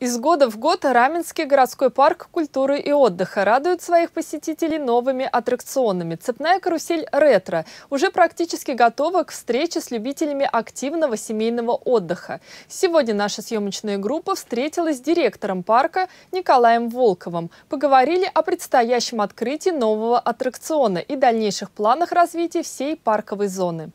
Из года в год Раменский городской парк культуры и отдыха радует своих посетителей новыми аттракционами. Цепная карусель «Ретро» уже практически готова к встрече с любителями активного семейного отдыха. Сегодня наша съемочная группа встретилась с директором парка Николаем Волковым. Поговорили о предстоящем открытии нового аттракциона и дальнейших планах развития всей парковой зоны.